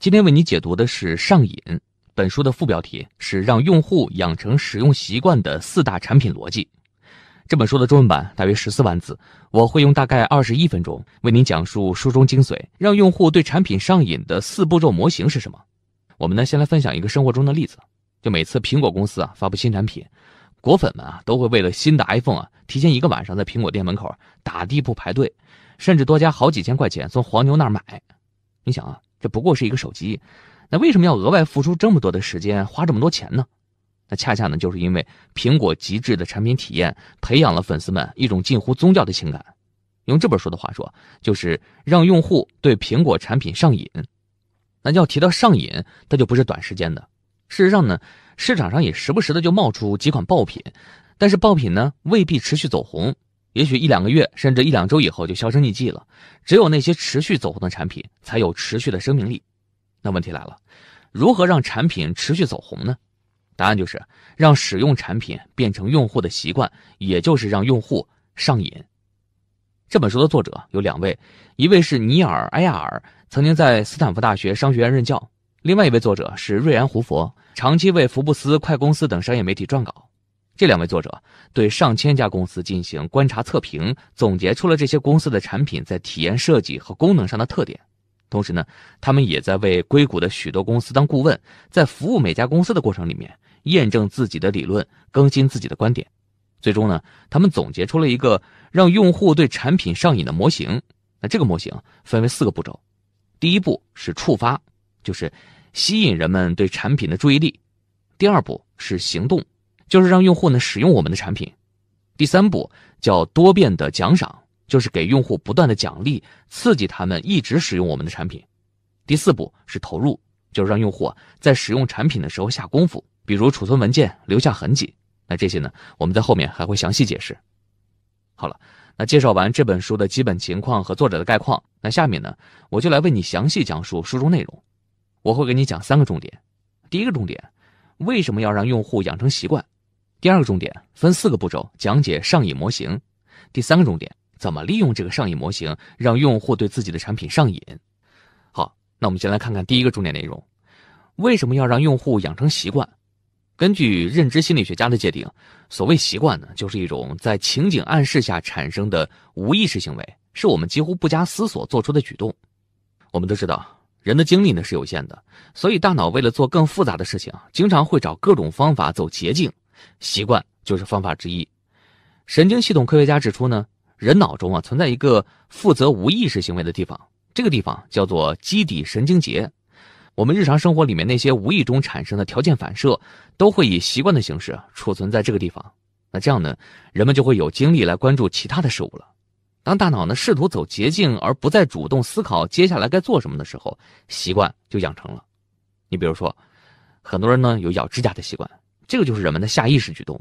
今天为你解读的是《上瘾》本书的副标题是“让用户养成使用习惯的四大产品逻辑”。这本书的中文版大约十四万字，我会用大概二十一分钟为您讲述书中精髓。让用户对产品上瘾的四步骤模型是什么？我们呢，先来分享一个生活中的例子：就每次苹果公司啊发布新产品，果粉们啊都会为了新的 iPhone 啊提前一个晚上在苹果店门口打地铺排队，甚至多加好几千块钱从黄牛那儿买。你想啊。这不过是一个手机，那为什么要额外付出这么多的时间，花这么多钱呢？那恰恰呢，就是因为苹果极致的产品体验，培养了粉丝们一种近乎宗教的情感。用这本书的话说，就是让用户对苹果产品上瘾。那要提到上瘾，它就不是短时间的。事实上呢，市场上也时不时的就冒出几款爆品，但是爆品呢，未必持续走红。也许一两个月，甚至一两周以后就销声匿迹了。只有那些持续走红的产品，才有持续的生命力。那问题来了，如何让产品持续走红呢？答案就是让使用产品变成用户的习惯，也就是让用户上瘾。这本书的作者有两位，一位是尼尔·埃亚尔，曾经在斯坦福大学商学院任教；另外一位作者是瑞安·胡佛，长期为《福布斯》《快公司》等商业媒体撰稿。这两位作者对上千家公司进行观察测评，总结出了这些公司的产品在体验设计和功能上的特点。同时呢，他们也在为硅谷的许多公司当顾问，在服务每家公司的过程里面验证自己的理论，更新自己的观点。最终呢，他们总结出了一个让用户对产品上瘾的模型。那这个模型分为四个步骤：第一步是触发，就是吸引人们对产品的注意力；第二步是行动。就是让用户呢使用我们的产品，第三步叫多变的奖赏，就是给用户不断的奖励，刺激他们一直使用我们的产品。第四步是投入，就是让用户在使用产品的时候下功夫，比如储存文件留下痕迹。那这些呢，我们在后面还会详细解释。好了，那介绍完这本书的基本情况和作者的概况，那下面呢我就来为你详细讲述书中内容。我会给你讲三个重点。第一个重点，为什么要让用户养成习惯？第二个重点分四个步骤讲解上瘾模型。第三个重点，怎么利用这个上瘾模型让用户对自己的产品上瘾？好，那我们先来看看第一个重点内容：为什么要让用户养成习惯？根据认知心理学家的界定，所谓习惯呢，就是一种在情景暗示下产生的无意识行为，是我们几乎不加思索做出的举动。我们都知道，人的精力呢是有限的，所以大脑为了做更复杂的事情，经常会找各种方法走捷径。习惯就是方法之一。神经系统科学家指出呢，人脑中啊存在一个负责无意识行为的地方，这个地方叫做基底神经节。我们日常生活里面那些无意中产生的条件反射，都会以习惯的形式储存在这个地方。那这样呢，人们就会有精力来关注其他的事物了。当大脑呢试图走捷径而不再主动思考接下来该做什么的时候，习惯就养成了。你比如说，很多人呢有咬指甲的习惯。这个就是人们的下意识举动，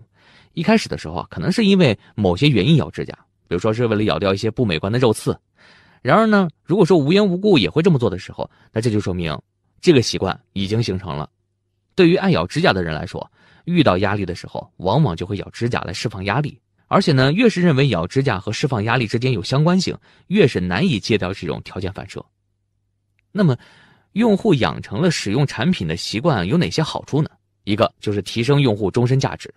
一开始的时候啊，可能是因为某些原因咬指甲，比如说是为了咬掉一些不美观的肉刺。然而呢，如果说无缘无故也会这么做的时候，那这就说明这个习惯已经形成了。对于爱咬指甲的人来说，遇到压力的时候，往往就会咬指甲来释放压力。而且呢，越是认为咬指甲和释放压力之间有相关性，越是难以戒掉这种条件反射。那么，用户养成了使用产品的习惯有哪些好处呢？一个就是提升用户终身价值。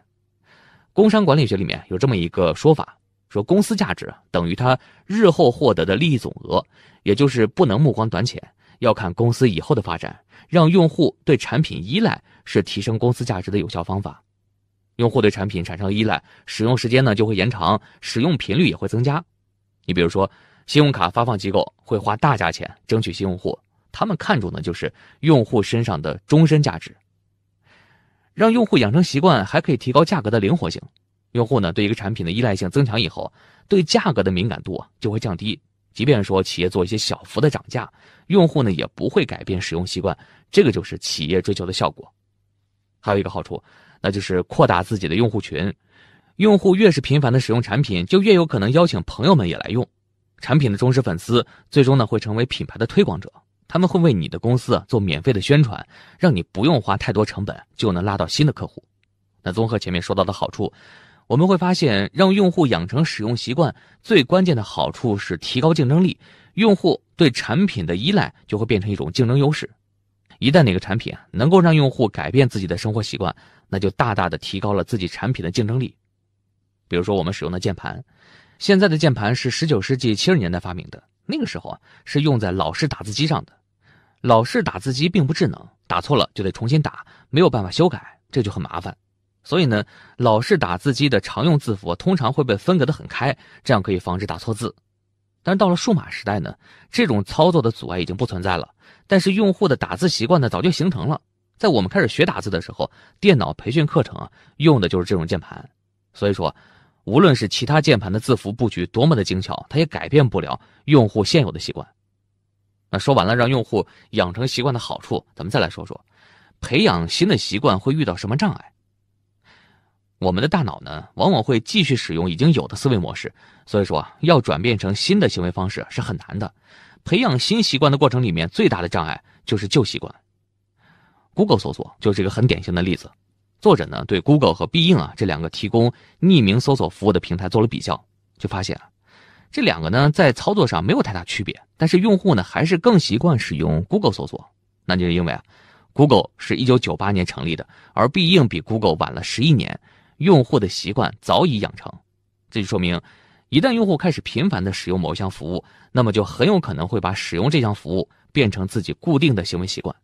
工商管理学里面有这么一个说法，说公司价值等于他日后获得的利益总额，也就是不能目光短浅，要看公司以后的发展。让用户对产品依赖是提升公司价值的有效方法。用户对产品产生依赖，使用时间呢就会延长，使用频率也会增加。你比如说，信用卡发放机构会花大价钱争取新用户，他们看重的就是用户身上的终身价值。让用户养成习惯，还可以提高价格的灵活性。用户呢对一个产品的依赖性增强以后，对价格的敏感度就会降低。即便说企业做一些小幅的涨价，用户呢也不会改变使用习惯。这个就是企业追求的效果。还有一个好处，那就是扩大自己的用户群。用户越是频繁的使用产品，就越有可能邀请朋友们也来用。产品的忠实粉丝最终呢会成为品牌的推广者。他们会为你的公司做免费的宣传，让你不用花太多成本就能拉到新的客户。那综合前面说到的好处，我们会发现让用户养成使用习惯最关键的好处是提高竞争力。用户对产品的依赖就会变成一种竞争优势。一旦哪个产品能够让用户改变自己的生活习惯，那就大大的提高了自己产品的竞争力。比如说我们使用的键盘，现在的键盘是十九世纪七十年代发明的，那个时候啊是用在老式打字机上的。老式打字机并不智能，打错了就得重新打，没有办法修改，这就很麻烦。所以呢，老式打字机的常用字符通常会被分隔的很开，这样可以防止打错字。但是到了数码时代呢，这种操作的阻碍已经不存在了。但是用户的打字习惯呢，早就形成了。在我们开始学打字的时候，电脑培训课程用的就是这种键盘。所以说，无论是其他键盘的字符布局多么的精巧，它也改变不了用户现有的习惯。那说完了让用户养成习惯的好处，咱们再来说说培养新的习惯会遇到什么障碍。我们的大脑呢，往往会继续使用已经有的思维模式，所以说要转变成新的行为方式是很难的。培养新习惯的过程里面最大的障碍就是旧习惯。Google 搜索就是一个很典型的例子。作者呢，对 Google 和必应啊这两个提供匿名搜索服务的平台做了比较，就发现。这两个呢，在操作上没有太大区别，但是用户呢，还是更习惯使用 Google 搜索，那就是因为啊，Google 是一九九八年成立的，而必应比 Google 晚了十一年，用户的习惯早已养成。这就说明，一旦用户开始频繁的使用某项服务，那么就很有可能会把使用这项服务变成自己固定的行为习惯。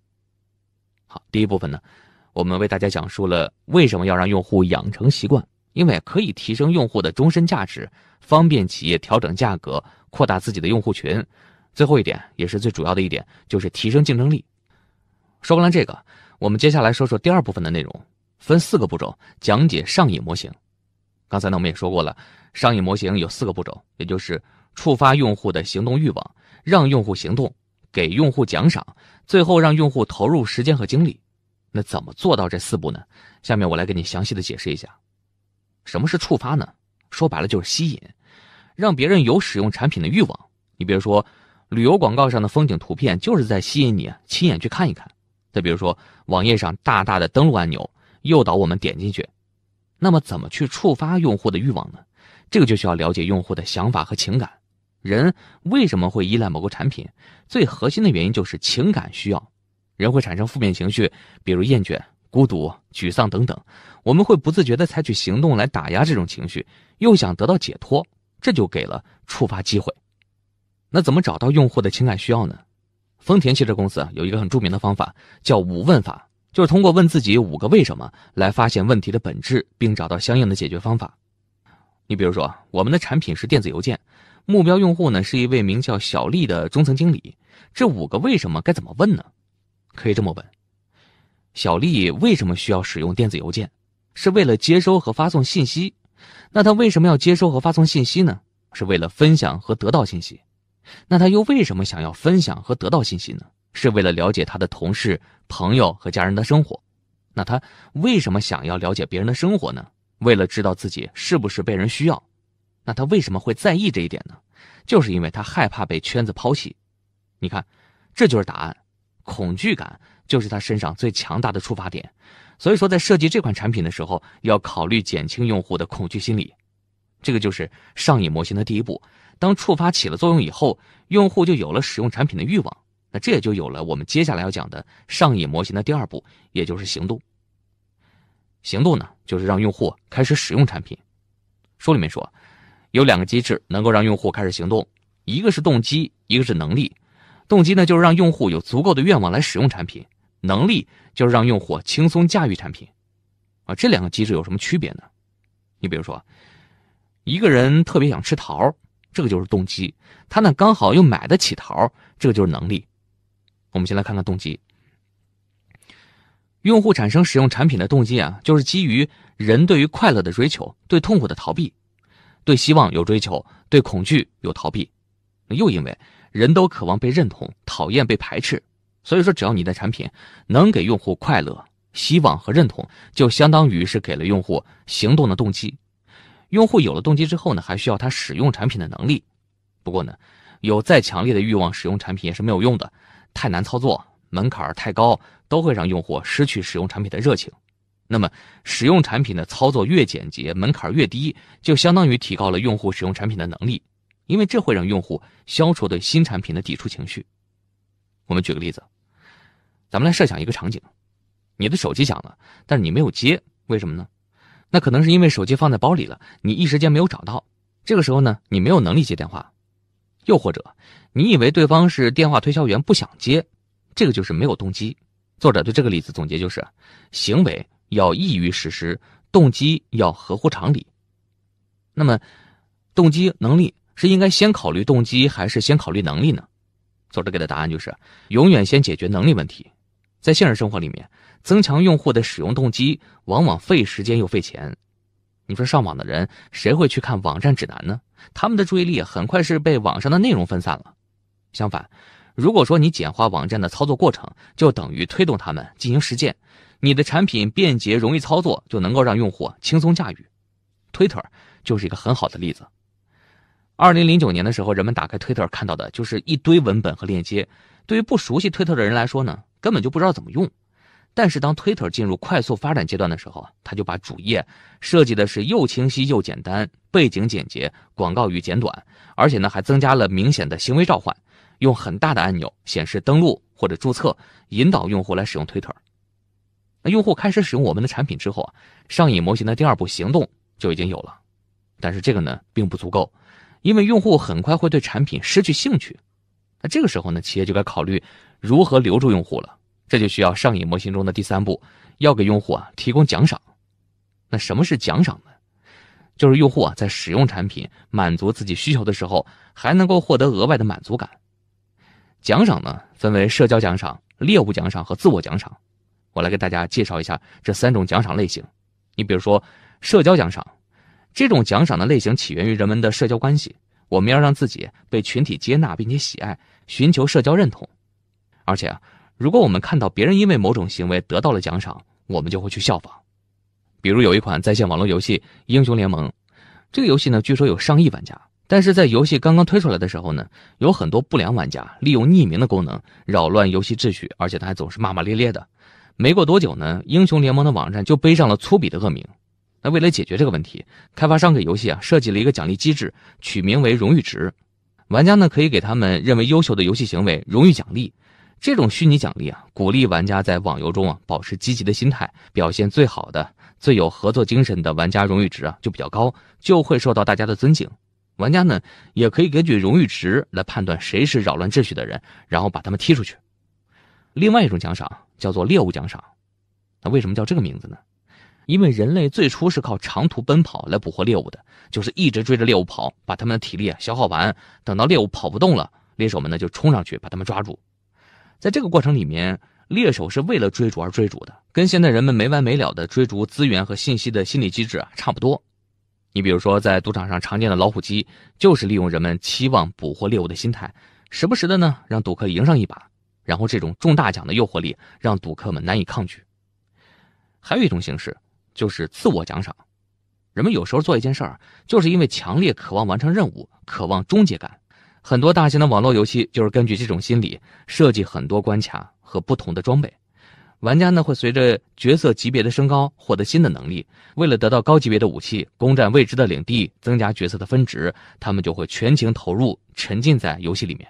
好，第一部分呢，我们为大家讲述了为什么要让用户养成习惯。因为可以提升用户的终身价值，方便企业调整价格，扩大自己的用户群。最后一点也是最主要的一点，就是提升竞争力。说完了这个，我们接下来说说第二部分的内容，分四个步骤讲解上瘾模型。刚才呢，我们也说过了，上瘾模型有四个步骤，也就是触发用户的行动欲望，让用户行动，给用户奖赏，最后让用户投入时间和精力。那怎么做到这四步呢？下面我来给你详细的解释一下。什么是触发呢？说白了就是吸引，让别人有使用产品的欲望。你比如说，旅游广告上的风景图片就是在吸引你亲眼去看一看。再比如说，网页上大大的登录按钮诱导我们点进去。那么，怎么去触发用户的欲望呢？这个就需要了解用户的想法和情感。人为什么会依赖某个产品？最核心的原因就是情感需要。人会产生负面情绪，比如厌倦。孤独、沮丧等等，我们会不自觉地采取行动来打压这种情绪，又想得到解脱，这就给了触发机会。那怎么找到用户的情感需要呢？丰田汽车公司有一个很著名的方法，叫五问法，就是通过问自己五个为什么来发现问题的本质，并找到相应的解决方法。你比如说，我们的产品是电子邮件，目标用户呢是一位名叫小丽的中层经理。这五个为什么该怎么问呢？可以这么问。小丽为什么需要使用电子邮件？是为了接收和发送信息。那她为什么要接收和发送信息呢？是为了分享和得到信息。那她又为什么想要分享和得到信息呢？是为了了解她的同事、朋友和家人的生活。那她为什么想要了解别人的生活呢？为了知道自己是不是被人需要。那她为什么会在意这一点呢？就是因为她害怕被圈子抛弃。你看，这就是答案：恐惧感。就是他身上最强大的触发点，所以说在设计这款产品的时候，要考虑减轻用户的恐惧心理，这个就是上瘾模型的第一步。当触发起了作用以后，用户就有了使用产品的欲望，那这也就有了我们接下来要讲的上瘾模型的第二步，也就是行动。行动呢，就是让用户开始使用产品。书里面说，有两个机制能够让用户开始行动，一个是动机，一个是能力。动机呢，就是让用户有足够的愿望来使用产品。能力就是让用户轻松驾驭产品，啊，这两个机制有什么区别呢？你比如说，一个人特别想吃桃这个就是动机；他呢刚好又买得起桃这个就是能力。我们先来看看动机。用户产生使用产品的动机啊，就是基于人对于快乐的追求、对痛苦的逃避、对希望有追求、对恐惧有逃避，又因为人都渴望被认同，讨厌被排斥。所以说，只要你的产品能给用户快乐、希望和认同，就相当于是给了用户行动的动机。用户有了动机之后呢，还需要他使用产品的能力。不过呢，有再强烈的欲望使用产品也是没有用的，太难操作、门槛太高，都会让用户失去使用产品的热情。那么，使用产品的操作越简洁、门槛越低，就相当于提高了用户使用产品的能力，因为这会让用户消除对新产品的抵触情绪。我们举个例子。咱们来设想一个场景，你的手机响了，但是你没有接，为什么呢？那可能是因为手机放在包里了，你一时间没有找到。这个时候呢，你没有能力接电话，又或者你以为对方是电话推销员不想接，这个就是没有动机。作者对这个例子总结就是：行为要易于实施，动机要合乎常理。那么，动机能力是应该先考虑动机，还是先考虑能力呢？作者给的答案就是：永远先解决能力问题。在现实生活里面，增强用户的使用动机往往费时间又费钱。你说上网的人谁会去看网站指南呢？他们的注意力很快是被网上的内容分散了。相反，如果说你简化网站的操作过程，就等于推动他们进行实践。你的产品便捷、容易操作，就能够让用户轻松驾驭。Twitter 就是一个很好的例子。二零零九年的时候，人们打开 Twitter 看到的就是一堆文本和链接。对于不熟悉 Twitter 的人来说呢？根本就不知道怎么用，但是当 Twitter 进入快速发展阶段的时候，他就把主页设计的是又清晰又简单，背景简洁，广告语简短，而且呢还增加了明显的行为召唤，用很大的按钮显示登录或者注册，引导用户来使用 Twitter。那用户开始使用我们的产品之后啊，上瘾模型的第二步行动就已经有了，但是这个呢并不足够，因为用户很快会对产品失去兴趣。那这个时候呢，企业就该考虑。如何留住用户了？这就需要上瘾模型中的第三步，要给用户啊提供奖赏。那什么是奖赏呢？就是用户啊在使用产品满足自己需求的时候，还能够获得额外的满足感。奖赏呢分为社交奖赏、猎物奖赏和自我奖赏。我来给大家介绍一下这三种奖赏类型。你比如说，社交奖赏，这种奖赏的类型起源于人们的社交关系。我们要让自己被群体接纳并且喜爱，寻求社交认同。而且，如果我们看到别人因为某种行为得到了奖赏，我们就会去效仿。比如有一款在线网络游戏《英雄联盟》，这个游戏呢据说有上亿玩家。但是在游戏刚刚推出来的时候呢，有很多不良玩家利用匿名的功能扰乱游戏秩序，而且他还总是骂骂咧咧的。没过多久呢，《英雄联盟》的网站就背上了粗鄙的恶名。那为了解决这个问题，开发商给游戏啊设计了一个奖励机制，取名为荣誉值。玩家呢可以给他们认为优秀的游戏行为荣誉奖励。这种虚拟奖励啊，鼓励玩家在网游中啊保持积极的心态，表现最好的、最有合作精神的玩家，荣誉值啊就比较高，就会受到大家的尊敬。玩家呢也可以根据荣誉值来判断谁是扰乱秩序的人，然后把他们踢出去。另外一种奖赏叫做猎物奖赏，那为什么叫这个名字呢？因为人类最初是靠长途奔跑来捕获猎物的，就是一直追着猎物跑，把他们的体力消耗完，等到猎物跑不动了，猎手们呢就冲上去把他们抓住。在这个过程里面，猎手是为了追逐而追逐的，跟现在人们没完没了的追逐资源和信息的心理机制啊差不多。你比如说，在赌场上常见的老虎机，就是利用人们期望捕获猎物的心态，时不时的呢让赌客赢上一把，然后这种中大奖的诱惑力让赌客们难以抗拒。还有一种形式就是自我奖赏，人们有时候做一件事儿，就是因为强烈渴望完成任务，渴望终结感。很多大型的网络游戏就是根据这种心理设计很多关卡和不同的装备，玩家呢会随着角色级别的升高获得新的能力。为了得到高级别的武器、攻占未知的领地、增加角色的分值，他们就会全情投入，沉浸在游戏里面，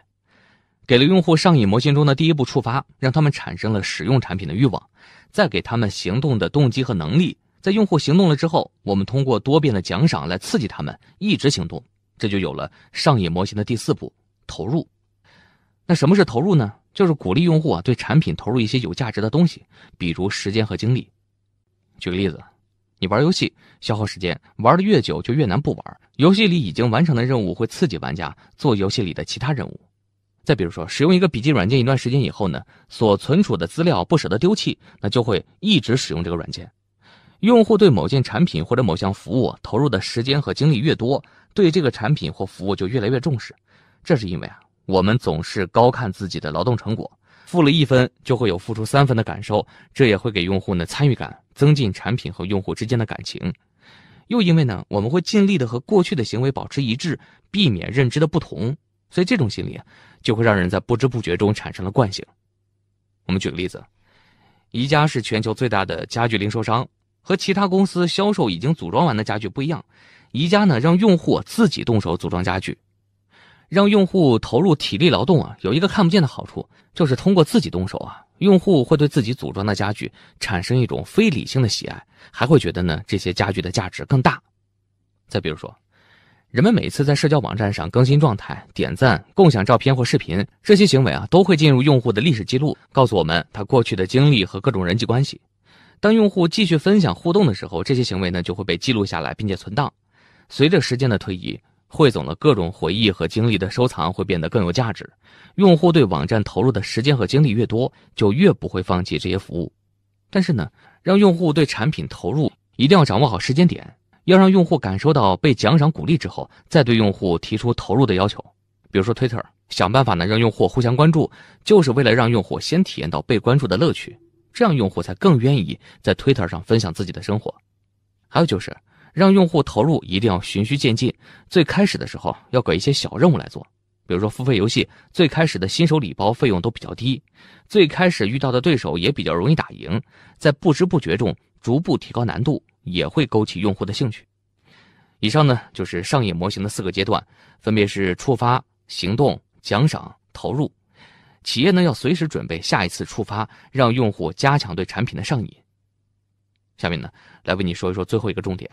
给了用户上瘾模型中的第一步触发，让他们产生了使用产品的欲望，再给他们行动的动机和能力。在用户行动了之后，我们通过多变的奖赏来刺激他们一直行动。这就有了上瘾模型的第四步投入。那什么是投入呢？就是鼓励用户啊对产品投入一些有价值的东西，比如时间和精力。举个例子，你玩游戏消耗时间，玩的越久就越难不玩。游戏里已经完成的任务会刺激玩家做游戏里的其他任务。再比如说，使用一个笔记软件一段时间以后呢，所存储的资料不舍得丢弃，那就会一直使用这个软件。用户对某件产品或者某项服务投入的时间和精力越多，对这个产品或服务就越来越重视。这是因为啊，我们总是高看自己的劳动成果，付了一分就会有付出三分的感受，这也会给用户呢参与感，增进产品和用户之间的感情。又因为呢，我们会尽力的和过去的行为保持一致，避免认知的不同，所以这种心理就会让人在不知不觉中产生了惯性。我们举个例子，宜家是全球最大的家具零售商。和其他公司销售已经组装完的家具不一样，宜家呢让用户自己动手组装家具，让用户投入体力劳动啊，有一个看不见的好处，就是通过自己动手啊，用户会对自己组装的家具产生一种非理性的喜爱，还会觉得呢这些家具的价值更大。再比如说，人们每次在社交网站上更新状态、点赞、共享照片或视频，这些行为啊都会进入用户的历史记录，告诉我们他过去的经历和各种人际关系。当用户继续分享互动的时候，这些行为呢就会被记录下来并且存档。随着时间的推移，汇总了各种回忆和经历的收藏会变得更有价值。用户对网站投入的时间和精力越多，就越不会放弃这些服务。但是呢，让用户对产品投入一定要掌握好时间点，要让用户感受到被奖赏鼓励之后，再对用户提出投入的要求。比如说 Twitter，想办法呢让用户互相关注，就是为了让用户先体验到被关注的乐趣。这样用户才更愿意在 Twitter 上分享自己的生活。还有就是，让用户投入一定要循序渐进。最开始的时候要给一些小任务来做，比如说付费游戏，最开始的新手礼包费用都比较低，最开始遇到的对手也比较容易打赢。在不知不觉中，逐步提高难度，也会勾起用户的兴趣。以上呢，就是上瘾模型的四个阶段，分别是触发、行动、奖赏、投入。企业呢要随时准备下一次触发，让用户加强对产品的上瘾。下面呢来为你说一说最后一个重点：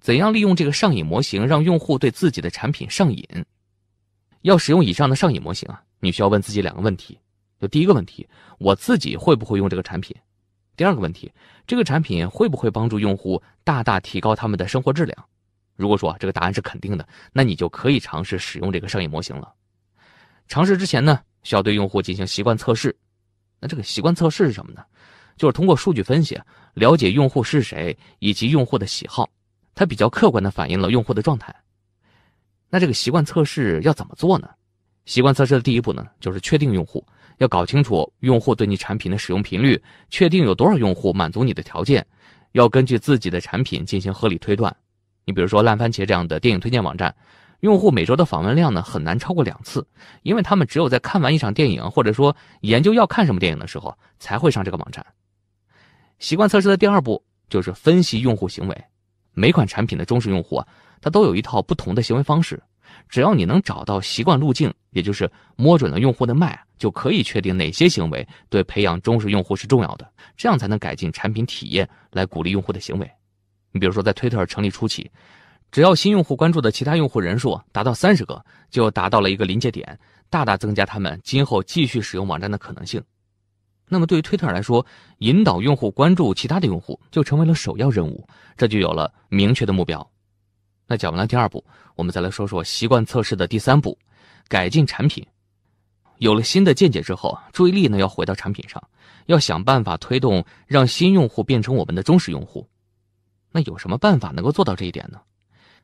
怎样利用这个上瘾模型让用户对自己的产品上瘾？要使用以上的上瘾模型啊，你需要问自己两个问题：，就第一个问题，我自己会不会用这个产品？第二个问题，这个产品会不会帮助用户大大提高他们的生活质量？如果说这个答案是肯定的，那你就可以尝试使用这个上瘾模型了。尝试之前呢？需要对用户进行习惯测试，那这个习惯测试是什么呢？就是通过数据分析了解用户是谁以及用户的喜好，它比较客观的反映了用户的状态。那这个习惯测试要怎么做呢？习惯测试的第一步呢，就是确定用户，要搞清楚用户对你产品的使用频率，确定有多少用户满足你的条件，要根据自己的产品进行合理推断。你比如说烂番茄这样的电影推荐网站。用户每周的访问量呢很难超过两次，因为他们只有在看完一场电影，或者说研究要看什么电影的时候才会上这个网站。习惯测试的第二步就是分析用户行为。每款产品的忠实用户啊，他都有一套不同的行为方式。只要你能找到习惯路径，也就是摸准了用户的脉，就可以确定哪些行为对培养忠实用户是重要的。这样才能改进产品体验，来鼓励用户的行为。你比如说，在推特成立初期。只要新用户关注的其他用户人数达到三十个，就达到了一个临界点，大大增加他们今后继续使用网站的可能性。那么对于推特来说，引导用户关注其他的用户就成为了首要任务，这就有了明确的目标。那讲完了第二步，我们再来说说习惯测试的第三步——改进产品。有了新的见解之后，注意力呢要回到产品上，要想办法推动让新用户变成我们的忠实用户。那有什么办法能够做到这一点呢？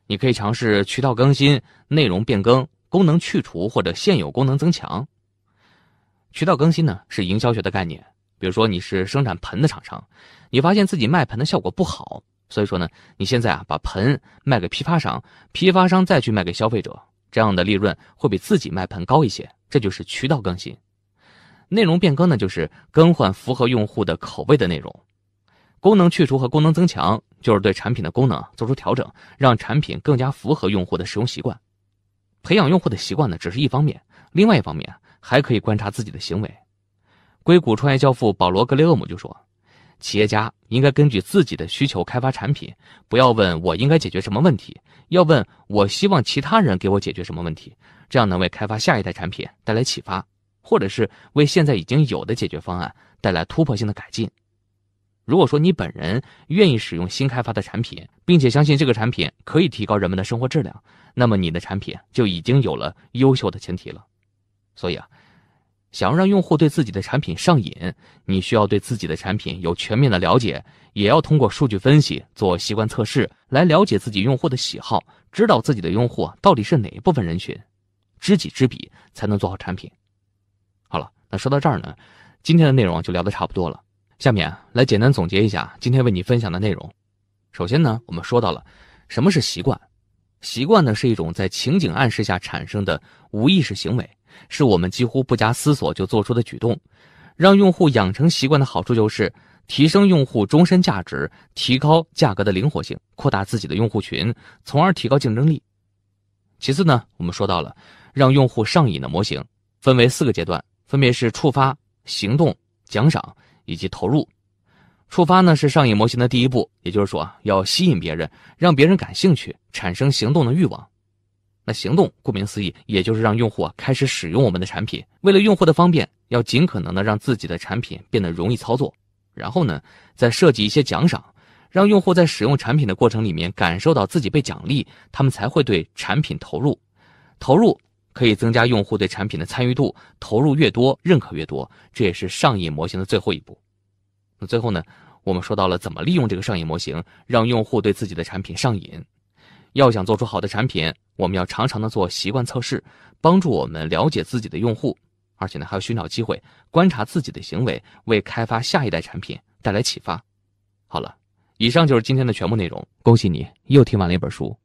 你可以尝试渠道更新、内容变更、功能去除或者现有功能增强。渠道更新呢是营销学的概念，比如说你是生产盆的厂商，你发现自己卖盆的效果不好，所以说呢，你现在啊把盆卖给批发商，批发商再去卖给消费者，这样的利润会比自己卖盆高一些，这就是渠道更新。内容变更呢就是更换符合用户的口味的内容，功能去除和功能增强。就是对产品的功能做出调整，让产品更加符合用户的使用习惯。培养用户的习惯呢，只是一方面，另外一方面还可以观察自己的行为。硅谷创业教父保罗·格雷厄姆就说，企业家应该根据自己的需求开发产品，不要问我应该解决什么问题，要问我希望其他人给我解决什么问题。这样能为开发下一代产品带来启发，或者是为现在已经有的解决方案带来突破性的改进。如果说你本人愿意使用新开发的产品，并且相信这个产品可以提高人们的生活质量，那么你的产品就已经有了优秀的前提了。所以啊，想要让用户对自己的产品上瘾，你需要对自己的产品有全面的了解，也要通过数据分析做习惯测试，来了解自己用户的喜好，知道自己的用户到底是哪一部分人群。知己知彼，才能做好产品。好了，那说到这儿呢，今天的内容就聊得差不多了。下面来简单总结一下今天为你分享的内容。首先呢，我们说到了什么是习惯，习惯呢是一种在情景暗示下产生的无意识行为，是我们几乎不加思索就做出的举动。让用户养成习惯的好处就是提升用户终身价值，提高价格的灵活性，扩大自己的用户群，从而提高竞争力。其次呢，我们说到了让用户上瘾的模型，分为四个阶段，分别是触发、行动、奖赏。以及投入，触发呢是上瘾模型的第一步，也就是说要吸引别人，让别人感兴趣，产生行动的欲望。那行动顾名思义，也就是让用户啊开始使用我们的产品。为了用户的方便，要尽可能的让自己的产品变得容易操作。然后呢，再设计一些奖赏，让用户在使用产品的过程里面感受到自己被奖励，他们才会对产品投入，投入。可以增加用户对产品的参与度，投入越多，认可越多。这也是上瘾模型的最后一步。那最后呢，我们说到了怎么利用这个上瘾模型，让用户对自己的产品上瘾。要想做出好的产品，我们要常常的做习惯测试，帮助我们了解自己的用户，而且呢，还要寻找机会观察自己的行为，为开发下一代产品带来启发。好了，以上就是今天的全部内容。恭喜你又听完了一本书。